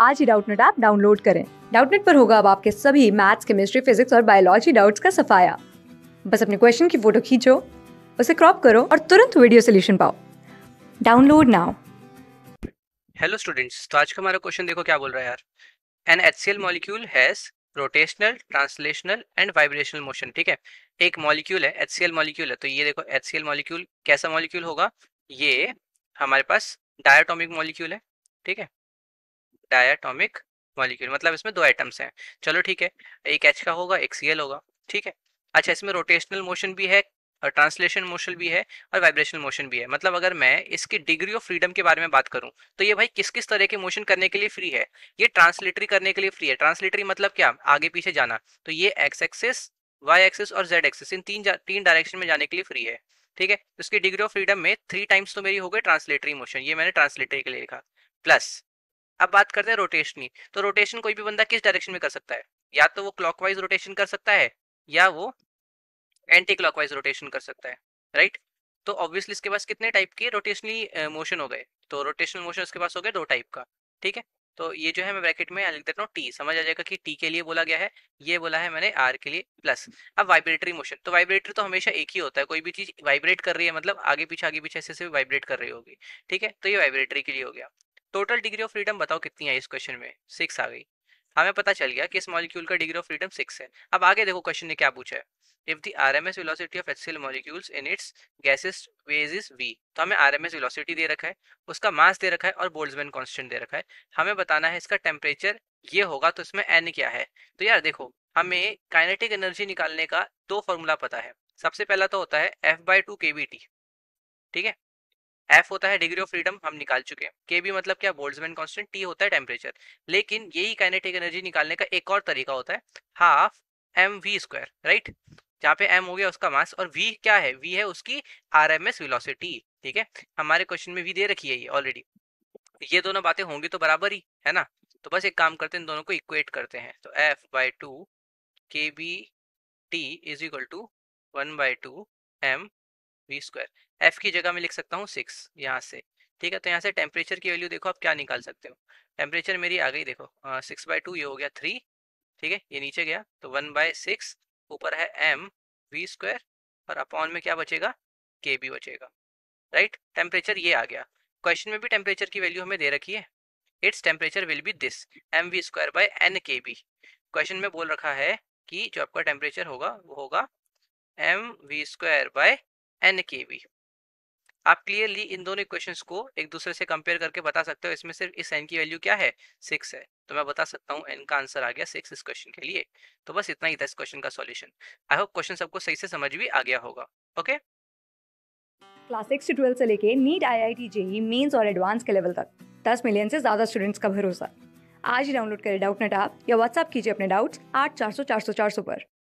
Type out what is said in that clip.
आज ही Doubtnut app download करें डाउटनेट पर होगा अब आपके सभी मैथ्स केमिस्ट्री फिजिक्स और बायोलॉजी डाउट्स का सफाया बस अपने क्वेश्चन की फोटो खींचो उसे क्रॉप करो और तुरंत वीडियो सोल्यूशन पाओ डाउनलोड नाउ हेलो स्टूडेंट्स तो आज का हमारा क्वेश्चन देखो क्या बोल रहा है यार an H C L molecule has rotational translational and vibrational motion ठीक है एक मॉलिक्यूल है एच सी एल मॉलिक्यूल है तो ये देखो एच सी एल मॉलिक्यूल कैसा मॉलिक्यूल होगा ये हमारे पास डायटोमिक मॉलिक्यूल है ठीक है डायाटोमिक मॉलिक्यूल मतलब इसमें दो आइटम्स हैं चलो ठीक है एक एच का होगा एक सी होगा ठीक है अच्छा इसमें रोटेशनल मोशन भी है और ट्रांसलेशन मोशन भी है और वाइब्रेशनल मोशन भी है मतलब अगर मैं इसकी डिग्री ऑफ फ्रीडम के बारे में बात करूं तो ये भाई किस किस तरह के मोशन करने के लिए फ्री है ये ट्रांसलेटरी करने के लिए फ्री है ट्रांसलेटरी मतलब क्या आगे पीछे जाना तो ये एक्स एक्सिस वाई एक्सिस और जेड एक्सिस इन तीन तीन डायरेक्शन में जाने के लिए फ्री है ठीक है उसकी डिग्री ऑफ फ्रीडम में थ्री टाइम्स तो मेरी हो गई ट्रांसलेटरी मोशन ये मैंने ट्रांसलेटरी के लिए लिखा प्लस अब बात करते हैं रोटेशनी तो रोटेशन कोई भी बंदा किस डायरेक्शन में कर सकता है या तो वो क्लॉकवाइज रोटेशन कर सकता है या वो एंटी क्लॉकवाइज रोटेशन कर सकता है राइट तो ऑब्वियसली इसके पास कितने टाइप के रोटेशनली मोशन हो गए तो रोटेशनल मोशन इसके पास हो गए दो टाइप का ठीक है तो ये जो है मैं ब्रैकेट में लिख देता हूँ टी समझ आ जाएगा कि टी के लिए बोला गया है ये बोला है मैंने आर के लिए प्लस अब वाइब्रेटरी मोशन तो वाइब्रेटरी तो हमेशा एक ही होता है कोई भी चीज वाइब्रेट कर रही है मतलब आगे पीछे आगे पीछे ऐसे से वाइब्रेट कर रही होगी ठीक है तो ये वाइब्रेटरी के लिए हो गया टोटल डिग्री ऑफ फ्रीडम बताओ कितनी आई इस क्वेश्चन में सिक्स आ गई हमें पता चल गया कि इस मॉलिक्यूल का डिग्री ऑफ फ्रीडम सिक्स है अब आगे देखो क्वेश्चन ने क्या पूछा है if the R M S velocity of HCl molecules in its gaseous phase is V तो हमें आर एम एस विलोसिटी दे रखा है उसका मास दे रखा है और बोल्डमैन कॉन्स्टेंट दे रखा है हमें बताना है इसका टेम्परेचर ये होगा तो इसमें एन क्या है तो यार देखो हमें काइनेटिक एनर्जी निकालने का दो फॉर्मूला पता है सबसे पहला तो होता है F by two K B T ठीक है एफ होता है डिग्री ऑफ फ्रीडम हम निकाल चुके हैं के भी मतलब क्या बोल्ट्जमैन कांस्टेंट टी होता है टेम्परेचर लेकिन यही काइनेटिक एनर्जी निकालने का एक और तरीका होता है half M V square right जहाँ पे एम हो गया उसका मास और वी क्या है वी है उसकी आर एम एस विलोसिटी ठीक है हमारे क्वेश्चन में वी दे रखी है ये ऑलरेडी ये दोनों बातें होंगी तो बराबर ही है ना तो बस एक काम करते हैं दोनों को इक्वेट करते हैं तो F by two K B T is equal to one by two M V square F की जगह मैं लिख सकता हूँ सिक्स यहाँ से ठीक है तो यहाँ से टेम्परेचर की वैल्यू देखो आप क्या निकाल सकते हो टेम्परेचर मेरी आ गई देखो सिक्स बाई टू ये हो गया थ्री ठीक है ये नीचे गया तो वन बाय सिक्स ऊपर है एम वी स्क्वायर और अपॉन में क्या बचेगा के बी बचेगा राइट टेम्परेचर ये आ गया क्वेश्चन में भी टेम्परेचर की वैल्यू हमें दे रखी है its temperature will be this M V square by N K B question में बोल रखा है कि जो आपका टेम्परेचर होगा वो होगा M V square by N K B आप क्लियरली इन दोनों क्वेश्चन को एक दूसरे से कंपेयर करके बता सकते हो इसमें सिर्फ इस एन की वैल्यू क्या है सिक्स है तो मैं बता सकता हूँ एन का आंसर आ गया सिक्स इस क्वेश्चन के लिए तो बस इतना ही था इस क्वेश्चन का सॉल्यूशन आई होप क्वेश्चन सबको सही से समझ भी आ गया होगा ओके क्लास सिक्स से ट्वेल्थ से लेके NEET I I T JEE Mains और एडवांस के लेवल तक दस मिलियन से ज्यादा स्टूडेंट्स का भरोसा आज ही डाउनलोड करें डाउट नेट आप या व्हाट्सअप कीजिए अपने डाउट्स आठ चार सौ चार सौ चार सौ पर